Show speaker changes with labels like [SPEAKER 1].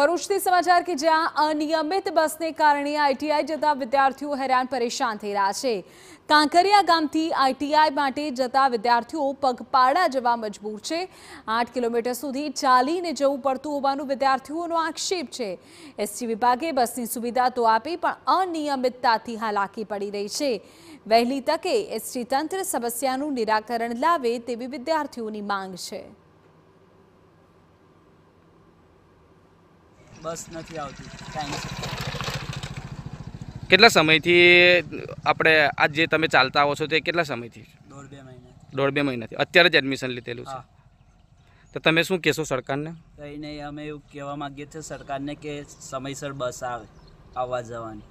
[SPEAKER 1] ભરૂચથી સમાચાર કે જ્યાં અનિયમિત બસને કારણે આઈટીઆઈ જતા વિદ્યાર્થીઓ હેરાન પરેશાન થઈ રહ્યા છે કાંકરિયા ગામથી આઈટીઆઈ માટે જતા વિદ્યાર્થીઓ પગપાળા જવા મજબૂર છે આઠ કિલોમીટર સુધી ચાલીને જવું પડતું હોવાનું વિદ્યાર્થીઓનો આક્ષેપ છે એસટી વિભાગે બસની સુવિધા તો આપી પણ અનિયમિતતાથી હાલાકી પડી રહી છે વહેલી તકે એસટી તંત્ર સમસ્યાનું નિરાકરણ લાવે તેવી વિદ્યાર્થીઓની માંગ છે
[SPEAKER 2] બસ નથી આવતી ટાઈમ
[SPEAKER 3] કેટલા સમયથી આપણે આજ જે તમે ચાલતા આવો છો તે કેટલા સમયથી દોઢ બે મહિના દોઢ બે મહિનાથી અત્યારે જ એડમિશન લીધેલું છે તો તમે શું કહેશો સરકારને
[SPEAKER 4] કંઈ નહીં અમે એવું કહેવા માગીએ છીએ સરકારને કે સમયસર બસ આવે આવવા જવાની